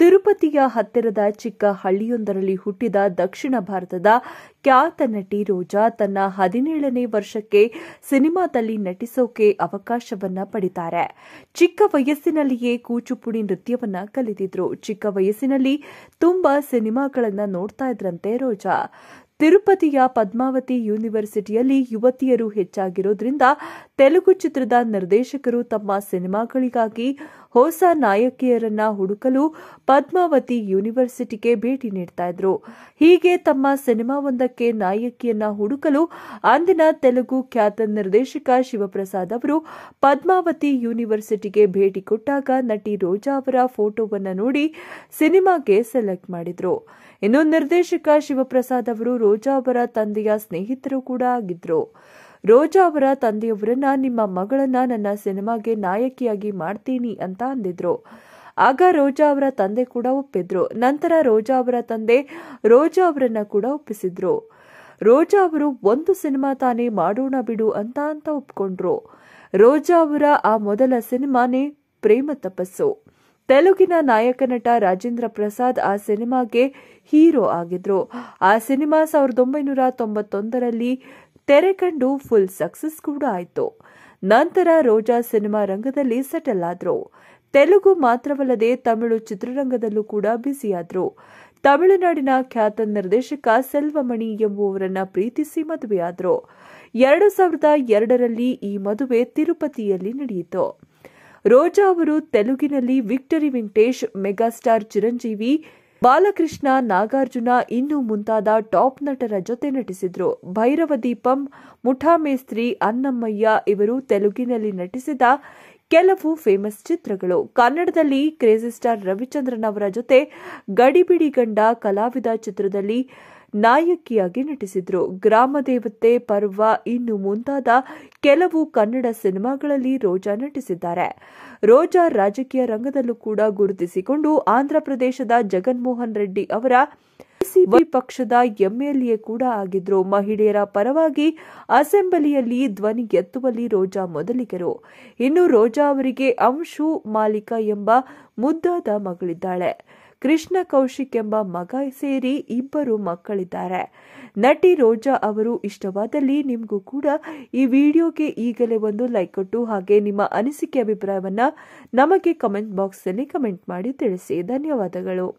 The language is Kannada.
ತಿರುಪತಿಯ ಹತ್ತಿರದ ಚಿಕ್ಕ ಹಳ್ಳಿಯೊಂದರಲ್ಲಿ ಹುಟ್ಟಿದ ದಕ್ಷಿಣ ಭಾರತದ ಖ್ಯಾತ ನಟಿ ರೋಜಾ ತನ್ನ ಹದಿನೇಳನೇ ವರ್ಷಕ್ಕೆ ಸಿನಿಮಾದಲ್ಲಿ ನಟಿಸೋಕೆ ಅವಕಾಶವನ್ನ ಪಡಿತಾರೆ ಚಿಕ್ಕ ವಯಸ್ಸಿನಲ್ಲಿಯೇ ಕೂಚುಪುಡಿ ನೃತ್ಯವನ್ನ ಕಲಿತಿದ್ರು ಚಿಕ್ಕ ವಯಸ್ಸಿನಲ್ಲಿ ತುಂಬಾ ಸಿನಿಮಾಗಳನ್ನ ನೋಡ್ತಾ ಇದ್ರಂತೆ ರೋಜಾ ತಿರುಪತಿಯ ಪದ್ಮಾವತಿ ಯೂನಿವರ್ಸಿಟಿಯಲ್ಲಿ ಯುವತಿಯರು ಹೆಚ್ಚಾಗಿರೋದ್ರಿಂದ ತೆಲುಗು ಚಿತ್ರದ ನಿರ್ದೇಶಕರು ತಮ್ಮ ಸಿನಿಮಾಗಳಿಗಾಗಿ ಹೊಸ ನಾಯಕಿಯರನ್ನ ಹುಡುಕಲು ಪದ್ಮಾವತಿ ಯೂನಿವರ್ಸಿಟಿಗೆ ಭೇಟಿ ನೀಡ್ತಾ ಇದ್ರು ಹೀಗೆ ತಮ್ಮ ಸಿನಿಮಾವೊಂದಕ್ಕೆ ನಾಯಕಿಯನ್ನ ಹುಡುಕಲು ಅಂದಿನ ತೆಲುಗು ಖ್ಯಾತ ನಿರ್ದೇಶಕ ಶಿವಪ್ರಸಾದ್ ಅವರು ಪದ್ಮಾವತಿ ಯೂನಿವರ್ಸಿಟಿಗೆ ಭೇಟಿ ಕೊಟ್ಟಾಗ ನಟಿ ರೋಜಾ ಅವರ ಫೋಟೋವನ್ನು ನೋಡಿ ಸಿನಿಮಾಗೆ ಸೆಲೆಕ್ಟ್ ಮಾಡಿದ್ರು ಇನ್ನು ನಿರ್ದೇಶಕ ಶಿವಪ್ರಸಾದ್ ಅವರು ರೋಜಾ ಅವರ ತಂದೆಯ ಸ್ನೇಹಿತರು ಕೂಡ ಆಗಿದ್ರು ರೋಜಾ ಅವರ ತಂದೆಯವರನ್ನ ನಿಮ್ಮ ಮಗಳನ್ನ ನನ್ನ ಸಿನಿಮಾಗೆ ನಾಯಕಿಯಾಗಿ ಮಾಡ್ತೀನಿ ಅಂತ ಅಂದಿದ್ರು ಆಗ ರೋಜಾ ಅವರ ತಂದೆ ಕೂಡ ಒಪ್ಪಿದ್ರು ನಂತರ ರೋಜಾ ಅವರ ತಂದೆ ರೋಜಾ ಅವರನ್ನ ಕೂಡ ಒಪ್ಪಿಸಿದ್ರು ರೋಜಾ ಅವರು ಒಂದು ಸಿನಿಮಾ ತಾನೇ ಮಾಡೋಣ ಬಿಡು ಅಂತ ಅಂತ ಒಪ್ಕೊಂಡ್ರು ರೋಜಾ ಅವರ ಆ ಮೊದಲ ಸಿನಿಮಾನೇ ಪ್ರೇಮ ತಪಸ್ಸು ತೆಲುಗಿನ ನಾಯಕ ನಟ ರಾಜೇಂದ್ರ ಪ್ರಸಾದ್ ಆ ಸಿನಿಮಾಗೆ ಹೀರೋ ಆಗಿದ್ರು ಆ ಸಿನಿಮಾ ಸಾವಿರದ ಒಂಬೈನೂರ ತೊಂಬತ್ತೊಂದರಲ್ಲಿ ತೆರೆ ಕಂಡು ಫುಲ್ ಸಕ್ಸಸ್ ಕೂಡ ಆಯಿತು ನಂತರ ರೋಜಾ ಸಿನಿಮಾ ರಂಗದಲ್ಲಿ ಸೆಟಲ್ ಆದ್ರು ತೆಲುಗು ಮಾತ್ರವಲ್ಲದೆ ತಮಿಳು ಚಿತ್ರರಂಗದಲ್ಲೂ ಕೂಡ ಬ್ಯುಸಿಯಾದರು ತಮಿಳುನಾಡಿನ ಖ್ಯಾತ ನಿರ್ದೇಶಕ ಸೆಲ್ವಮಣಿ ಎಂಬುವರನ್ನ ಪ್ರೀತಿಸಿ ಮದುವೆಯಾದರು ಎರಡು ಸಾವಿರದ ಎರಡರಲ್ಲಿ ಈ ಮದುವೆ ತಿರುಪತಿಯಲ್ಲಿ ನಡೆಯಿತು ರೋಜಾ ಅವರು ತೆಲುಗಿನಲ್ಲಿ ವಿಕ್ಟರಿ ವೆಂಕಟೇಶ್ ಮೆಗಾಸ್ಟಾರ್ ಚಿರಂಜೀವಿ ಬಾಲಕೃಷ್ಣ ನಾಗಾರ್ಜುನ ಇನ್ನು ಮುಂತಾದ ಟಾಪ್ ನಟರ ಜೊತೆ ನಟಿಸಿದ್ರು ಭೈರವ ದೀಪಂ ಮುಠಾಮೇಸ್ತ್ರಿ ಅನ್ನಮ್ಮಯ್ಯ ಇವರು ತೆಲುಗಿನಲ್ಲಿ ನಟಿಸಿದ ಕೆಲವು ಫೇಮಸ್ ಚಿತ್ರಗಳು ಕನ್ನಡದಲ್ಲಿ ಕ್ರೇಜಿ ಸ್ಟಾರ್ ರವಿಚಂದ್ರನ್ ಅವರ ಜೊತೆ ಗಡಿಬಿಡಿ ಗಂಡ ಕಲಾವಿದ ಚಿತ್ರದಲ್ಲಿ ನಾಯಕಿಯಾಗಿ ನಟಿಸಿದ್ರು ಗ್ರಾಮದೇವತೆ ಪರ್ವ ಇನ್ನು ಮುಂತಾದ ಕೆಲವು ಕನ್ನಡ ಸಿನಿಮಾಗಳಲ್ಲಿ ರೋಜಾ ನಟಿಸಿದ್ದಾರೆ ರೋಜಾ ರಾಜಕೀಯ ರಂಗದಲ್ಲೂ ಕೂಡ ಗುರುತಿಸಿಕೊಂಡು ಆಂಧ್ರಪ್ರದೇಶದ ಜಗನ್ಮೋಹನ್ ರೆಡ್ಡಿ ಅವರ ಪಕ್ಷದ ಎಂಎಲ್ಎ ಕೂಡ ಆಗಿದ್ರು ಮಹಿಳೆಯರ ಪರವಾಗಿ ಅಸೆಂಬ್ಲಿಯಲ್ಲಿ ಧ್ವನಿ ಎತ್ತುವಲ್ಲಿ ರೋಜಾ ಮೊದಲಿಗರು ಇನ್ನು ರೋಜಾ ಅವರಿಗೆ ಅಂಶು ಮಾಲಿಕ ಎಂಬ ಮುದ್ದಾದ ಮಗಳಿದ್ದಾಳೆ ಕೃಷ್ಣ ಕೌಶಿಕ್ ಎಂಬ ಮಗ ಸೇರಿ ಇಬ್ಬರು ಮಕ್ಕಳಿದ್ದಾರೆ ನಟಿ ರೋಜಾ ಅವರು ಇಷ್ಟವಾದಲ್ಲಿ ನಿಮಗೂ ಕೂಡ ಈ ವಿಡಿಯೋಗೆ ಈಗಲೇ ಒಂದು ಲೈಕ್ ಕೊಟ್ಟು ಹಾಗೆ ನಿಮ್ಮ ಅನಿಸಿಕೆ ಅಭಿಪ್ರಾಯವನ್ನು ನಮಗೆ ಕಮೆಂಟ್ ಬಾಕ್ಸ್ನಲ್ಲಿ ಕಮೆಂಟ್ ಮಾಡಿ ತಿಳಿಸಿ ಧನ್ಯವಾದಗಳು